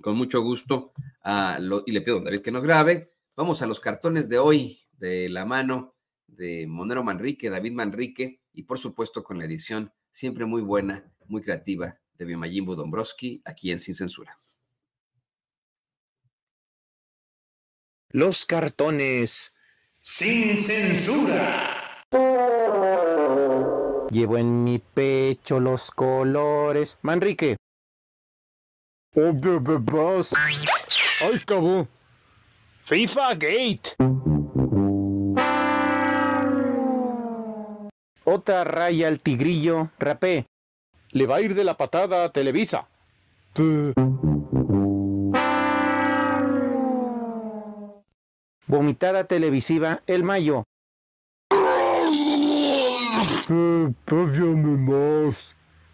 con mucho gusto y le pido a don David que nos grabe. Vamos a los cartones de hoy de la mano de Monero Manrique, David Manrique y por supuesto con la edición siempre muy buena, muy creativa de Biomayimbo Dombrowski aquí en Sin Censura. Los cartones sin censura. Llevo en mi pecho los colores. Manrique. Boss. Ay, cabrón. FIFA Gate. Otra raya al tigrillo, rapé. Le va a ir de la patada a Televisa. Vomitada televisiva el mayo.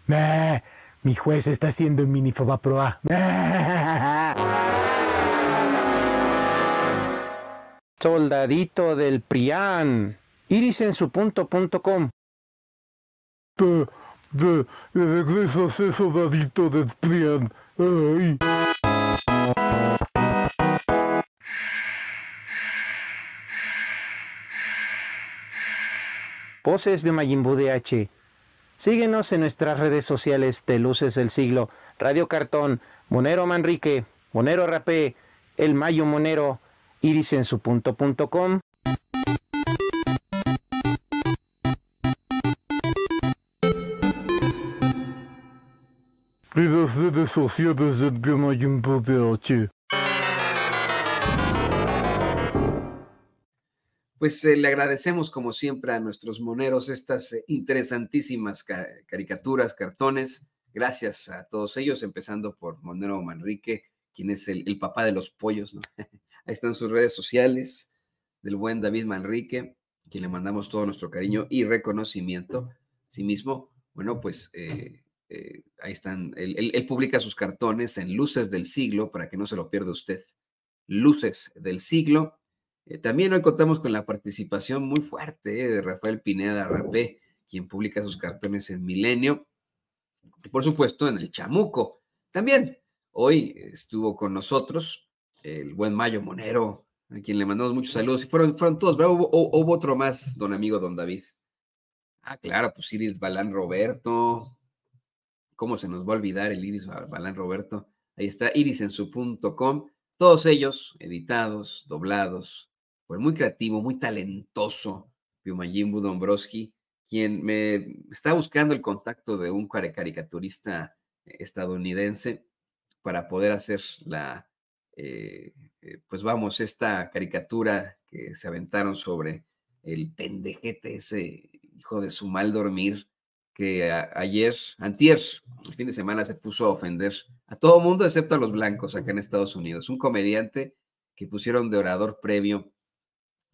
más. Mi juez está haciendo un mini proa. Soldadito del Prián. Iris en su punto.com De, de, soldadito del Prián. Voces de h. Síguenos en nuestras redes sociales de Luces del Siglo, Radio Cartón, Monero Manrique, Monero Rapé, El Mayo Monero, Iris en su punto pues eh, le agradecemos como siempre a nuestros moneros estas eh, interesantísimas caricaturas, cartones. Gracias a todos ellos, empezando por Monero Manrique, quien es el, papá de los pollos. Ahí están sus redes sociales del buen David Manrique, quien le mandamos todo nuestro cariño y reconocimiento. Sí mismo, bueno, pues eh, ahí están. él publica sus cartones en Luces del Siglo para que no se lo pierda usted. Luces del Siglo eh, también hoy contamos con la participación muy fuerte eh, de Rafael Pineda Rapé, quien publica sus cartones en Milenio, y por supuesto en El Chamuco. También hoy estuvo con nosotros el buen Mayo Monero, a quien le mandamos muchos saludos. Y fueron, fueron todos, ¿verdad? Hubo, otro más, don amigo, don David. Ah, claro, pues Iris Balán Roberto. ¿Cómo se nos va a olvidar el Iris Balán Roberto? Ahí está, irisensu.com. Todos ellos editados, doblados, pues muy creativo, muy talentoso, Piumajimbu Dombrowski, quien me está buscando el contacto de un caricaturista estadounidense para poder hacer la, eh, eh, pues vamos, esta caricatura que se aventaron sobre el pendejete, ese hijo de su mal dormir, que ayer, antier, el fin de semana se puso a ofender a todo mundo excepto a los blancos acá en Estados Unidos. Un comediante que pusieron de orador previo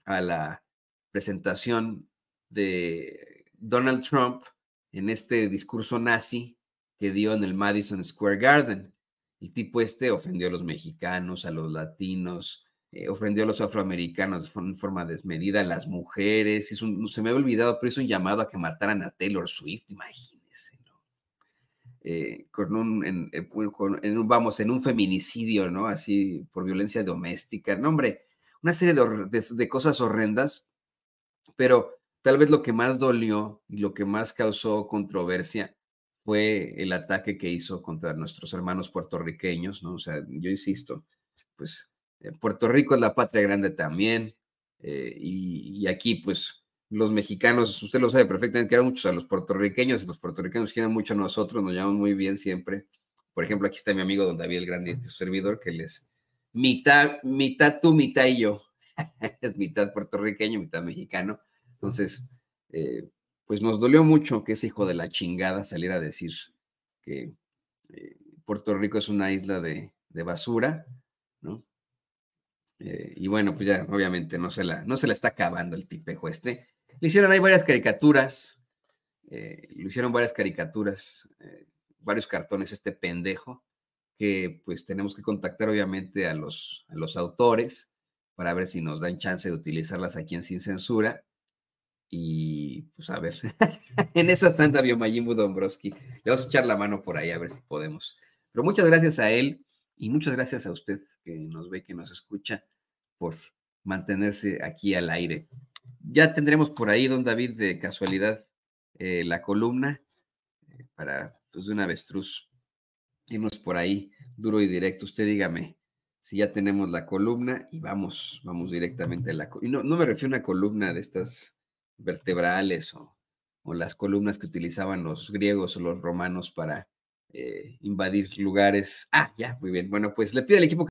a la presentación de Donald Trump en este discurso nazi que dio en el Madison Square Garden. y tipo este ofendió a los mexicanos, a los latinos, eh, ofendió a los afroamericanos de forma desmedida, a las mujeres. se me había olvidado, pero hizo un llamado a que mataran a Taylor Swift, imagínense, ¿no? Eh, con un, eh, un, vamos, en un feminicidio, ¿no? Así, por violencia doméstica. No, hombre, una serie de, cosas horrendas, pero tal vez lo que más dolió y lo que más causó controversia fue el ataque que hizo contra nuestros hermanos puertorriqueños, ¿no? O sea, yo insisto, pues eh, Puerto Rico es la patria grande también, eh, y, aquí pues los mexicanos, usted lo sabe perfectamente, que eran muchos a los puertorriqueños, los puertorriqueños quieren mucho a nosotros, nos llaman muy bien siempre. Por ejemplo, aquí está mi amigo Don David el Grande, este servidor, que les mitad, mitad tú, mitad yo. es mitad puertorriqueño, mitad mexicano. Entonces, eh, pues nos dolió mucho que ese hijo de la chingada saliera a decir que eh, Puerto Rico es una isla de, basura, ¿no? Eh, y bueno, pues ya obviamente no se, la, no se la está acabando el tipejo este. Le hicieron ahí varias caricaturas, le hicieron varias caricaturas, varios cartones este pendejo que pues tenemos que contactar obviamente a los, los autores para ver si nos dan chance de utilizarlas aquí en Sin Censura. Y pues a ver, en esa tanda Biomayimu Dombrowski. Le vamos a echar la mano por ahí a ver si podemos. Pero muchas gracias a él y muchas gracias a usted que nos ve, que nos escucha, por mantenerse aquí al aire. Ya tendremos por ahí, don David, de casualidad, eh, la columna eh, para, pues, de un avestruz irnos por ahí duro y directo. Usted dígame si ya tenemos la columna y vamos, vamos directamente a la y no, no me refiero a una columna de estas vertebrales o, o las columnas que utilizaban los griegos o los romanos para eh, invadir lugares. Ah, ya, muy bien. Bueno, pues le pido al equipo que